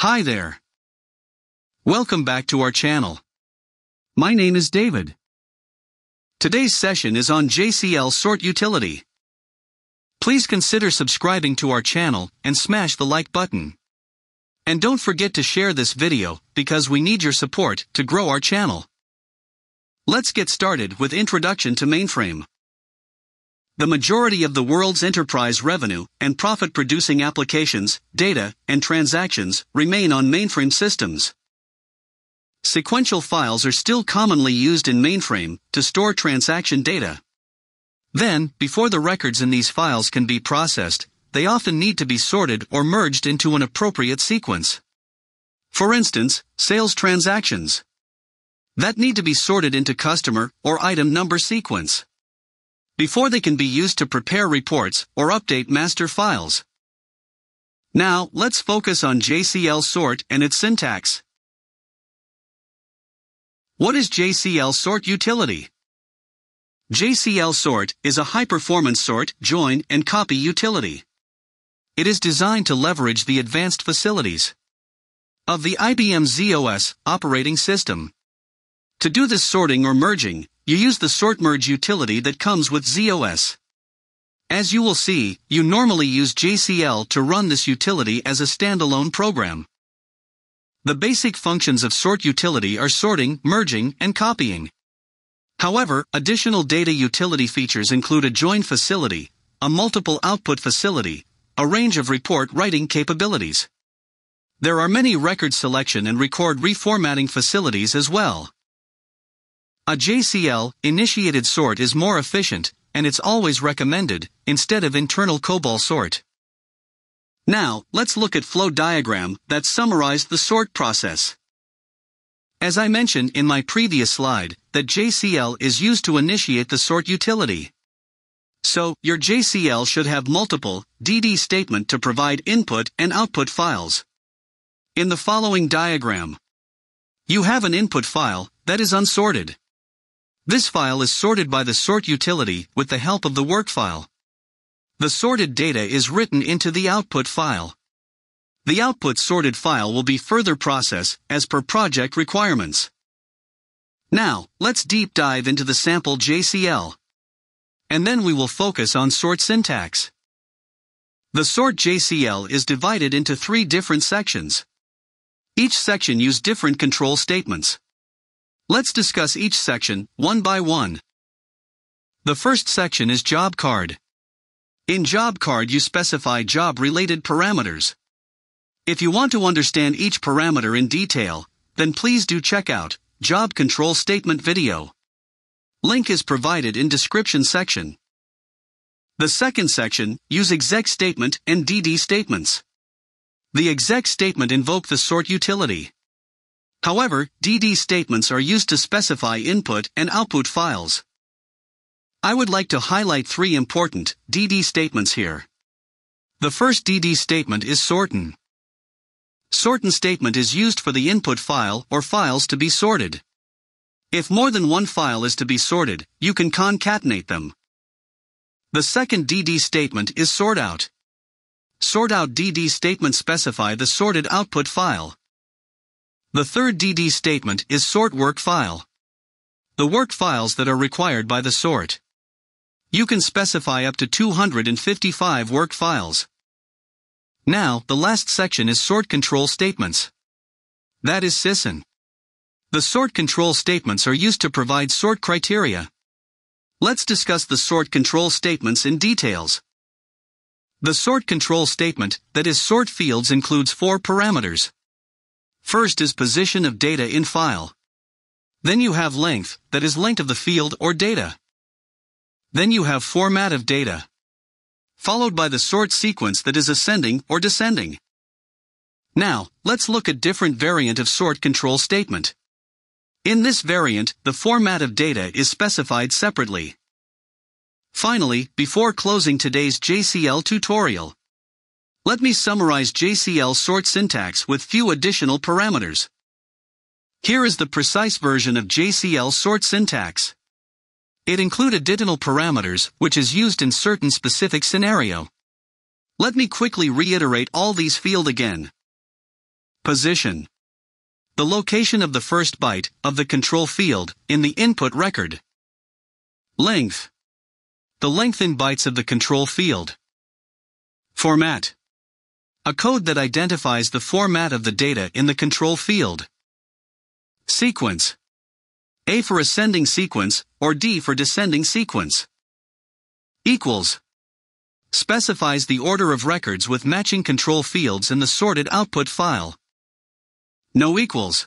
Hi there. Welcome back to our channel. My name is David. Today's session is on JCL Sort Utility. Please consider subscribing to our channel and smash the like button. And don't forget to share this video because we need your support to grow our channel. Let's get started with Introduction to Mainframe. The majority of the world's enterprise revenue and profit producing applications, data, and transactions remain on mainframe systems. Sequential files are still commonly used in mainframe to store transaction data. Then, before the records in these files can be processed, they often need to be sorted or merged into an appropriate sequence. For instance, sales transactions that need to be sorted into customer or item number sequence before they can be used to prepare reports or update master files. Now, let's focus on JCL sort and its syntax. What is JCL sort utility? JCL sort is a high-performance sort, join, and copy utility. It is designed to leverage the advanced facilities of the IBM ZOS operating system. To do this sorting or merging, you use the sort merge utility that comes with ZOS. As you will see, you normally use JCL to run this utility as a standalone program. The basic functions of sort utility are sorting, merging, and copying. However, additional data utility features include a join facility, a multiple output facility, a range of report writing capabilities. There are many record selection and record reformatting facilities as well. A JCL initiated sort is more efficient, and it's always recommended, instead of internal COBOL sort. Now, let's look at flow diagram that summarized the sort process. As I mentioned in my previous slide, the JCL is used to initiate the sort utility. So, your JCL should have multiple DD statement to provide input and output files. In the following diagram, you have an input file that is unsorted. This file is sorted by the sort utility with the help of the work file. The sorted data is written into the output file. The output sorted file will be further processed as per project requirements. Now, let's deep dive into the sample JCL. And then we will focus on sort syntax. The sort JCL is divided into three different sections. Each section use different control statements. Let's discuss each section, one by one. The first section is Job Card. In Job Card you specify job-related parameters. If you want to understand each parameter in detail, then please do check out Job Control Statement video. Link is provided in description section. The second section, use exec statement and DD statements. The exec statement invoke the sort utility. However, DD statements are used to specify input and output files. I would like to highlight three important DD statements here. The first DD statement is sortin. Sortin statement is used for the input file or files to be sorted. If more than one file is to be sorted, you can concatenate them. The second DD statement is sort out. Sort out DD statement specify the sorted output file. The third DD statement is sort work file. The work files that are required by the sort. You can specify up to 255 work files. Now, the last section is sort control statements. That is SysN. The sort control statements are used to provide sort criteria. Let's discuss the sort control statements in details. The sort control statement that is sort fields includes four parameters. First is position of data in file. Then you have length, that is length of the field or data. Then you have format of data. Followed by the sort sequence that is ascending or descending. Now, let's look at different variant of sort control statement. In this variant, the format of data is specified separately. Finally, before closing today's JCL tutorial, let me summarize JCL sort syntax with few additional parameters. Here is the precise version of JCL sort syntax. It include additional parameters, which is used in certain specific scenario. Let me quickly reiterate all these field again. Position. The location of the first byte of the control field in the input record. Length. The length in bytes of the control field. Format a code that identifies the format of the data in the control field. Sequence A for ascending sequence, or D for descending sequence. Equals Specifies the order of records with matching control fields in the sorted output file. No equals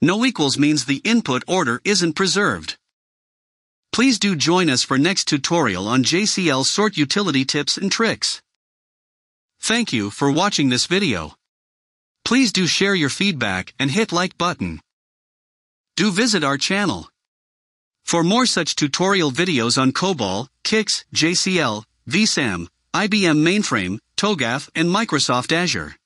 No equals means the input order isn't preserved. Please do join us for next tutorial on JCL sort utility tips and tricks. Thank you for watching this video. Please do share your feedback and hit like button. Do visit our channel. For more such tutorial videos on COBOL, KIX, JCL, VSAM, IBM Mainframe, TOGAF and Microsoft Azure.